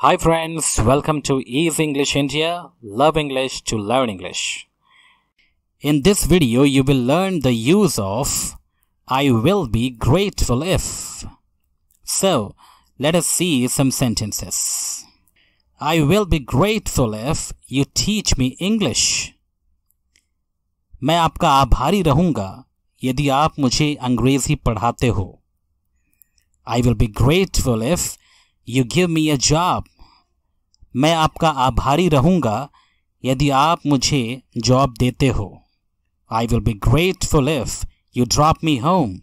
Hi friends, welcome to Easy English India. Love English to learn English. In this video, you will learn the use of I will be grateful if. So, let us see some sentences. I will be grateful if you teach me English. मैं आपका आभारी रहूंगा यदि आप मुझे अंग्रेजी पढ़ाते हो I will be grateful if you give me a job मैं आपका आभारी रहूँगा यदि आप मुझे जॉब देते हो I will be grateful if you drop me home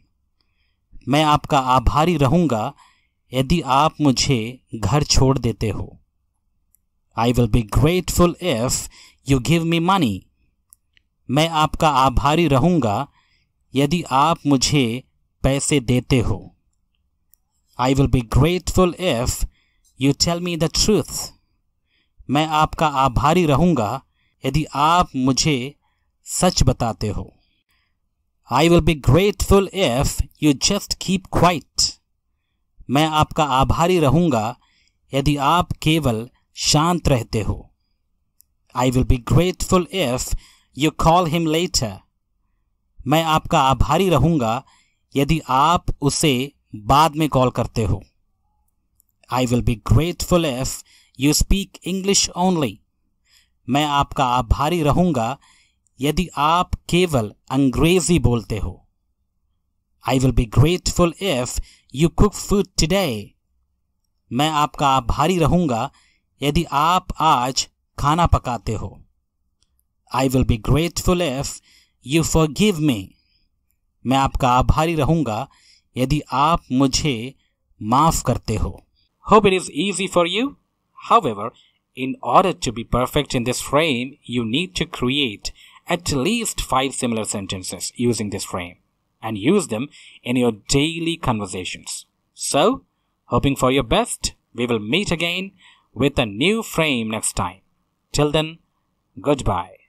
मैं आपका आभारी रहूँगा यदि आप मुझे घर छोड़ देते हो I will be grateful if you give me money मैं आपका आभारी रहूँगा यदि आप मुझे पैसे देते हो I will be grateful if you tell me the truth मैं आपका आभारी रहूँगा यदि आप मुझे सच बताते हो I will be grateful if you just keep quiet मैं आपका आभारी रहूँगा यदि आप केवल शांत रहते हो I will be grateful if you call him later मैं आपका आभारी रहूंगा यदि आप उसे बाद में कॉल करते हो I will be grateful if you speak English only मैं आपका आभारी रहूंगा यदि आप केवल अंग्रेजी बोलते हो I will be grateful if you cook food today मैं आपका आभारी रहूंगा यदि आप आज खाना पकाते हो I will be grateful if you forgive me मैं आपका आभारी रहूंगा यदि आप मुझे माफ करते हो hope it is easy for you however in order to be perfect in this frame you need at least five similar sentences using this frame and use them in your daily conversations. So, hoping for your best, we will meet again with a new frame next time. Till then, goodbye.